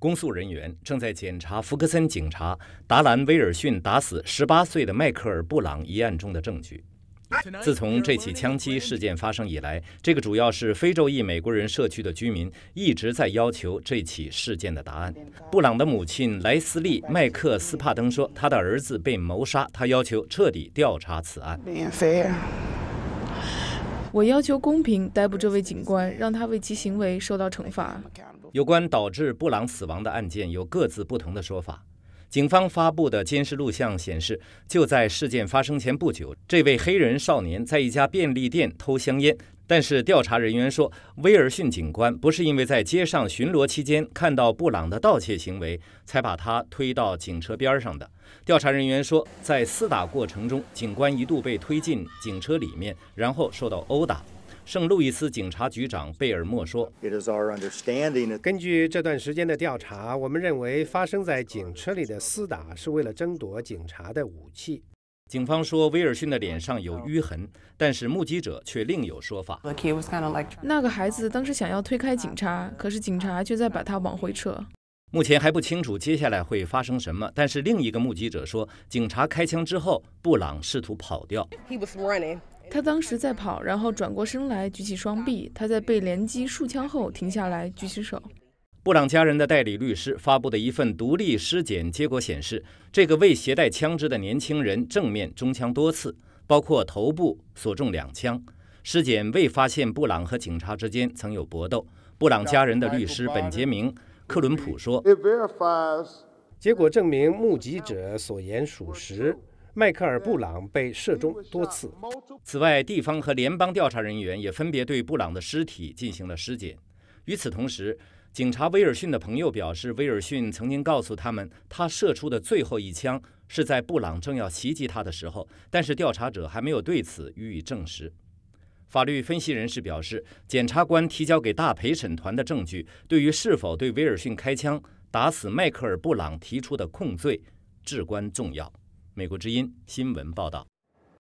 公诉人员正在检查福克森警察达兰·威尔逊打死18岁的迈克尔·布朗一案中的证据。自从这起枪击事件发生以来，这个主要是非洲裔美国人社区的居民一直在要求这起事件的答案。布朗的母亲莱斯利·麦克斯帕登说，他的儿子被谋杀，他要求彻底调查此案。我要求公平逮捕这位警官，让他为其行为受到惩罚。有关导致布朗死亡的案件，有各自不同的说法。警方发布的监视录像显示，就在事件发生前不久，这位黑人少年在一家便利店偷香烟。但是，调查人员说，威尔逊警官不是因为在街上巡逻期间看到布朗的盗窃行为才把他推到警车边上的。调查人员说，在厮打过程中，警官一度被推进警车里面，然后受到殴打。圣路易斯警察局长贝尔莫说：“根据这段时间的调查，我们认为发生在警车里的厮打是为了争夺警察的武器。”警方说，威尔逊的脸上有淤痕，但是目击者却另有说法。那个孩子当时想要推开警察，可是警察却在把他往回撤。目前还不清楚接下来会发生什么，但是另一个目击者说，警察开枪之后，布朗试图跑掉。他当时在跑，然后转过身来，举起双臂。他在被连击数枪后停下来，举起手。布朗家人的代理律师发布的一份独立尸检结果显示，这个未携带枪支的年轻人正面中枪多次，包括头部所中两枪。尸检未发现布朗和警察之间曾有搏斗。布朗家人的律师本杰明·克伦普说：“结果证明目击者所言属实。”迈克尔·布朗被射中多次。此外，地方和联邦调查人员也分别对布朗的尸体进行了尸检。与此同时，警察威尔逊的朋友表示，威尔逊曾经告诉他们，他射出的最后一枪是在布朗正要袭击他的时候。但是，调查者还没有对此予以证实。法律分析人士表示，检察官提交给大陪审团的证据，对于是否对威尔逊开枪打死迈克尔·布朗提出的控罪至关重要。美国之音新闻报道。